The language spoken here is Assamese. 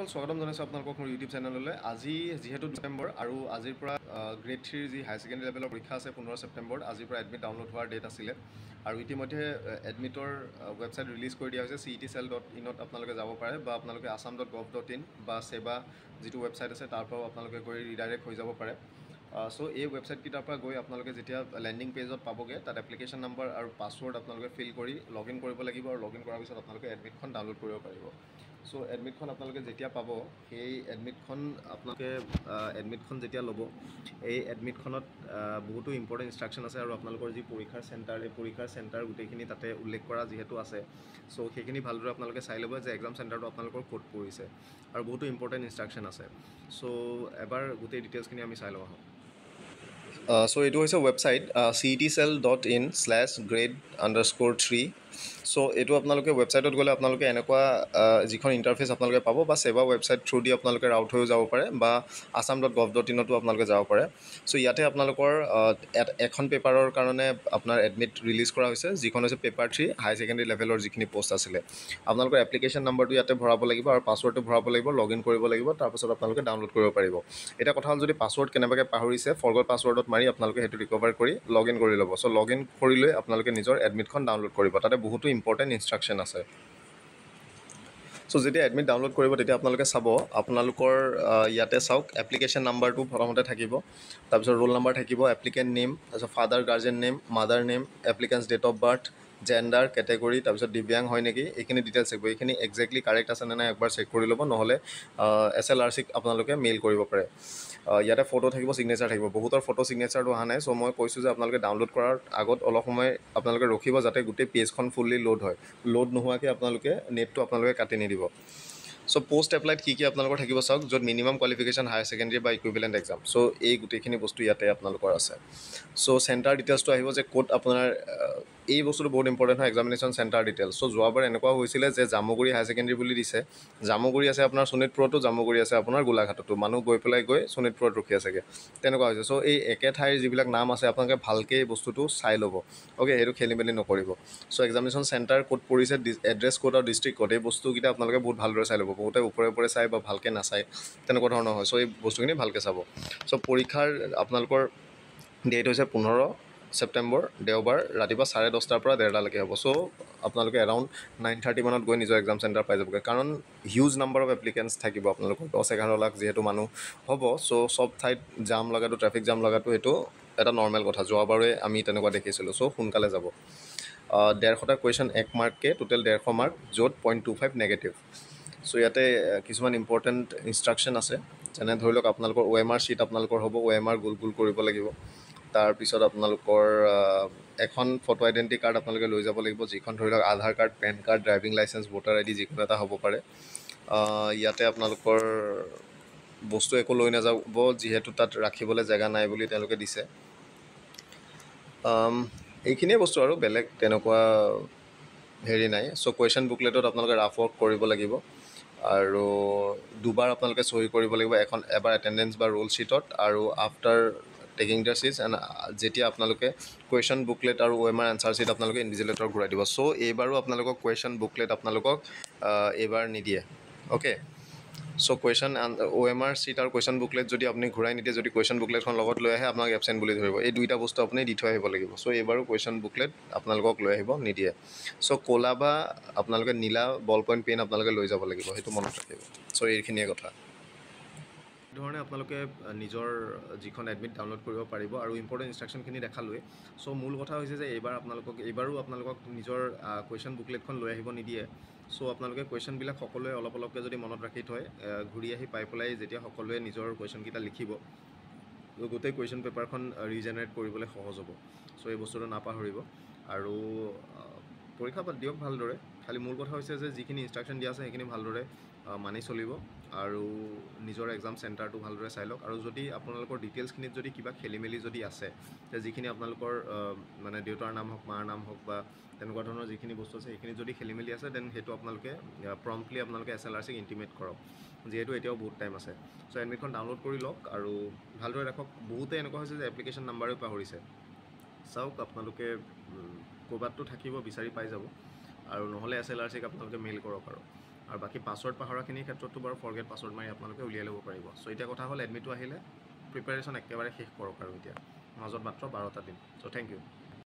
সকল স্বাগতম জনাইছোঁ আপোনালোকক মোৰ ইউটিউব চেনেললৈ আজি যিহেতু ডিচেম্বৰ আৰু আজিৰ পৰা গ্ৰেড থ্ৰীৰ যি হাই ছেকেণ্ডেৰী লেভেলৰ পৰীক্ষা আছে পোন্ধৰ ছেপ্টেম্বৰত আজিৰ পৰা এডমিট ডাউনলোড হোৱাৰ ডেট আছিলে আৰু ইতিমধ্যে এডমিটৰ ৱেবছাইট ৰিলিজ কৰি দিয়া হৈছে চি ইটি চেল ডট ইনত আপোনালোকে যাব পাৰে বা আপোনালোকে Assam dot gov dot in বা ছেবা যিটো ৱেবছাইট আছে তাৰ পৰাও আপোনালোকে গৈ ৰিডাইৰেক্ট হৈ যাব পাৰে চ' এই ৱেবছাইটকেইটাৰ পৰা গৈ আপোনালোকে যেতিয়া লেণ্ডিং পেজত পাবগৈ তাত এপ্লিকেশ্যন নাম্বাৰ আৰু পাছৱৰ্ড আপোনালোকে ফিল কৰি লগ ইন কৰিব লাগিব আৰু লগ ইন কৰাৰ পিছত আপোনালোকে এডমিটখন ডাউনলোড কৰিব পাৰিব সো এডমিটখন আপোনালোকে যেতিয়া পাব সেই এডমিটখন আপোনালোকে এডমিটখন যেতিয়া ল'ব এই এডমিটখনত বহুতো ইম্পৰ্টেণ্ট ইনষ্ট্ৰাকশ্যন আছে আৰু আপোনালোকৰ যি পৰীক্ষাৰ চেণ্টাৰ এই পৰীক্ষাৰ চেণ্টাৰ গোটেইখিনি তাতে উল্লেখ কৰা যিহেতু আছে চ' সেইখিনি ভালদৰে আপোনালোকে চাই ল'ব যে এক্সাম চেণ্টাৰটো আপোনালোকৰ ক'ত পৰিছে আৰু বহুতো ইম্পৰ্টেণ্ট ইনষ্ট্ৰাকশ্যন আছে চ' এবাৰ গোটেই ডিটেইলছখিনি আমি চাই লওঁ আহোঁ চ' এইটো হৈছে website C T cell dot in slash grade underscore three so' এইটো আপোনালোকে ৱেবছাইটত গ'লে আপোনালোকে এনেকুৱা যিখন ইণ্টাৰফেচ আপোনালোকে পাব বা ছেবা ৱেবছাইট থ্ৰু দি আপোনালোকে ৰাউট হৈও যাব পাৰে বা আছাম ডট গভ ডট ইনতো আপোনালোকে যাব পাৰে চ' ইয়াতে আপোনালোকৰ এখন পেপাৰৰ কাৰণে আপোনাৰ এডমিট ৰিলিজ কৰা হৈছে যিখন হৈছে পেপাৰ থ্ৰী হাই ছেকেণ্ডেৰী লেভেলৰ যিখিনি পষ্ট আছিলে আপোনালোকৰ এপ্লিকেশ্যন নম্বৰটো ইয়াতে ভৰাব লাগিব আৰু পাছৱৰ্ডটো ভৰাব লাগিব লগইন কৰিব লাগিব তাৰপাছত আপোনালোকে ডাউনলোড কৰিব পাৰিব এতিয়া কথা হ'ল যদি পাছৱৰ্ড কেনেবাকৈ পাহৰিছে ফৰগট পাছৱৰ্ডত মাৰি আপোনালোকে সেইটো ৰিকভাৰ কৰি লগ ইন কৰি ল'ব চ' লগ ইন কৰি লৈ আপোনালোকে নিজৰ এডমিটখন ডাউনলোড কৰিব তাতে বহুতো ইম্পৰ্টেণ্ট ইনষ্ট্ৰাকশ্যন আছে চ' যেতিয়া এডমিট ডাউনলোড কৰিব তেতিয়া আপোনালোকে চাব আপোনালোকৰ ইয়াতে চাওক এপ্লিকেশ্যন নাম্বাৰটো প্ৰথমতে থাকিব তাৰপিছত ৰোল নাম্বাৰ থাকিব এপ্লিকেণ্ট নেম তাৰপিছত father guardian name mother name applicant's date of birth gender category তাৰপিছত দিব্যাং হয় নেকি এইখিনি ডিটেইলছ চেক কৰিব এইখিনি একজেক্টলি কাৰেক্ট আছেনে নাই একবাৰ চেক কৰি ল'ব নহ'লে এছ এল আৰ চিক আপোনালোকে মেইল কৰিব পাৰে ইয়াতে ফটো থাকিব ছিগনেচাৰ থাকিব বহুতৰ ফটো ছিগনেচাৰটো অহা নাই চ' মই কৈছোঁ যে আপোনালোকে ডাউনলোড কৰাৰ আগত অলপ সময় আপোনালোকে ৰখিব যাতে গোটেই পেজখন ফুল্লি লোড হয় লোড নোহোৱাকৈ আপোনালোকে নেটটো আপোনালোকে কাটি নিদিব চ' পষ্ট এপ্লাইড কি কি আপোনালোকৰ থাকিব চাওক য'ত মিনিমাম কোৱালিফিকেশ্যন হায়াৰ ছেকেণ্ডেৰী বা ইকুইপেলেণ্ট এক্সাম চ' এই গোটেইখিনি বস্তু ইয়াতে আপোনালোকৰ আছে চ' চেণ্টাৰ ডিটেইলছটো আহিব যে ক'ত আপোনাৰ এই বস্তুটো বহুত ইম্পৰ্টেণ্ট হয় এক্সামিনেশ্যন চেণ্টাৰ ডিটেইলছ চ' যোৱাবাৰ এনেকুৱা হৈছিলে যে জামুগুৰি হায়াৰ ছেকেণ্ডেৰী বুলি দিছে জামুগুৰি আছে আপোনাৰ শোণিতপুৰতো জামুগুৰি আছে আপোনাৰ গোলাঘাটতো মানুহ গৈ পেলাই গৈ শোণিতপুৰত ৰখি আছেগৈ তেনেকুৱা হৈছে চ' এই একে ঠাইৰ যিবিলাক নাম আছে আপোনালোকে ভালকৈ এই বস্তুটো চাই ল'ব অ'কে সেইটো খেলি মেলি নকৰিব চ' এক্সামিনেশ্যন চেণ্টাৰ ক'ত পৰিছে এড্ৰেছ ক'ত আৰু ডিষ্ট্ৰিক্ট ক'ত এই বস্তুকেইটা আপোনালোকে বহুত ভালদৰে চাই ল'ব বহুতে ওপৰে ওপৰে চাই বা ভালকৈ নাচায় তেনেকুৱা ধৰণৰ হয় চ' এই বস্তুখিনি ভালকৈ চাব চ' পৰীক্ষাৰ আপোনালোকৰ ডেট হৈছে পোন্ধৰ ছেপ্টেম্বৰ দেওবাৰ ৰাতিপুৱা চাৰে দহটাৰ পৰা ডেৰটালৈকে হ'ব চ' আপোনালোকে এৰাউণ্ড নাইন থাৰ্টি মানত গৈ নিজৰ এক্সাম চেণ্টাৰ পাই যাবগৈ কাৰণ হিউজ নাম্বাৰ অফ এপ্লিকেণ্টছ থাকিব আপোনালোকৰ দহ এঘাৰ লাখ যিহেতু মানুহ হ'ব চ' চব ঠাইত জাম লগাটো ট্ৰেফিক জাম লগাটো সেইটো এটা নৰ্মেল কথা যোৱাবাৰে আমি তেনেকুৱা দেখিছিলোঁ চ' সোনকালে যাব ডেৰশটা কুৱেশ্যন এক মাৰ্ককৈ টোটেল ডেৰশ মাৰ্ক য'ত point two five negative so' ইয়াতে কিছুমান ইম্পৰ্টেণ্ট ইনষ্ট্ৰাকশ্যন আছে যেনে ধৰি লওক আপোনালোকৰ ৱে এম আৰ চিট আপোনালোকৰ হ'ব ৱে এম আৰ গোল গোল কৰিব লাগিব তাৰপিছত আপোনালোকৰ এখন ফটো আইডেণ্টি কাৰ্ড আপোনালোকে লৈ যাব লাগিব যিখন ধৰি লওক Aadhaar card pan card driving licence voter I D যিকোনো এটা হ'ব পাৰে ইয়াতে আপোনালোকৰ বস্তু একো লৈ নাযাব যিহেতু তাত ৰাখিবলৈ জেগা নাই বুলি তেওঁলোকে দিছে এইখিনিয়ে বস্তু আৰু বেলেগ তেনেকুৱা হেৰি নাই চ' কুৱেশ্যন বুকলেটত আপোনালোকে ৰাফ ৱৰ্ক কৰিব লাগিব আৰু দুবাৰ আপোনালোকে চহী কৰিব লাগিব এখন এবাৰ এটেণ্ডেঞ্চ বা ৰোল শ্বিটত আৰু আফটাৰ টেকিং দ্য চিজ এণ্ড যেতিয়া আপোনালোকে কুৱেশ্যন বুকলেট আৰু ৱেম আৰ এনচাৰ চিট আপোনালোকে ইণ্ডিজিলেটৰ ঘূৰাই দিব চ' এইবাৰো আপোনালোকক কুৱেশ্যন বুকলেট আপোনালোকক এইবাৰ নিদিয়ে okay so' question O' M R sheet আৰু কুৱেশ্যন বুকলেট যদি আপুনি ঘূৰাই নিদিয়ে যদি কুৱেশ্যন বুকলেটখন লগত লৈ আহে আপোনাক এবচেণ্ট বুলি ধৰিব এই দুইটা বস্তু আপুনি দি থৈ আহিব লাগিব চ' এইবাৰো কুৱেশ্যন বুকলেট আপোনালোকক লৈ আহিব নিদিয়ে চ' ক'লা বা আপোনালোকে নীলা বল পইণ্ট পেন আপোনালোকে লৈ যাব লাগিব সেইটো মনত ৰাখিব চ' এইখিনিয়ে কথা ধৰণে আপোনালোকে নিজৰ যিখন এডমিট ডাউনলোড কৰিব পাৰিব আৰু ইম্পৰ্টেণ্ট ইনষ্ট্ৰাকশ্যনখিনি দেখালোৱে চ' মূল কথা হৈছে যে এইবাৰ আপোনালোকক এইবাৰো আপোনালোকক নিজৰ কুৱেশ্যন বুকলেটখন লৈ আহিব নিদিয়ে চ' আপোনালোকে কুৱেশ্যনবিলাক সকলোৱে অলপ অলপকৈ যদি মনত ৰাখি থয় ঘূৰি আহি পাই পেলাই যেতিয়া সকলোৱে নিজৰ কুৱেশ্যনকেইটা লিখিব গোটেই কুৱেশ্যন পেপাৰখন ৰিজেনেৰেট কৰিবলৈ সহজ হ'ব চ' এই বস্তুটো নাপাহৰিব আৰু পৰীক্ষা দিয়ক ভালদৰে খালী মূল কথা হৈছে যে যিখিনি ইনষ্ট্ৰাকশ্যন দিয়া আছে সেইখিনি ভালদৰে মানি চলিব আৰু নিজৰ এক্সাম চেণ্টাৰটো ভালদৰে চাই লওক আৰু যদি আপোনালোকৰ ডিটেইলছখিনিত যদি কিবা খেলি মেলি যদি আছে যিখিনি আপোনালোকৰ মানে দেউতাৰ নাম হওক মাৰ নাম হওক বা তেনেকুৱা ধৰণৰ যিখিনি বস্তু আছে সেইখিনি যদি খেলি মেলি আছে দেন সেইটো আপোনালোকে প্ৰম্পলি আপোনালোকে এছ এল আৰ চিক ইণ্টিমেট কৰক যিহেতু এতিয়াও বহুত টাইম আছে চ' এডমিটখন ডাউনলোড কৰি লওক আৰু ভালদৰে ৰাখক বহুতে এনেকুৱা হৈছে যে এপ্লিকেশ্যন নাম্বাৰেই পাহৰিছে চাওক আপোনালোকে ক'ৰবাততো থাকিব বিচাৰি পাই যাব আৰু নহ'লে এছ এল আৰ চিক আপোনালোকে মেইল কৰক আৰু আৰু বাকী পাছৱৰ্ড পাহৰাখিনিৰ ক্ষেত্ৰতো বাৰু ফৰগেট পাছৱৰ্ড মাৰি আপোনালোকে উলিয়াই ল'ব পাৰিব চ' এতিয়া কথা হ'ল এডমিটটো আহিলে প্ৰিপেৰেশ্যন একেবাৰে শেষ কৰক আৰু এতিয়া মাজত মাত্ৰ বাৰটা দিন চ' থেংক ইউ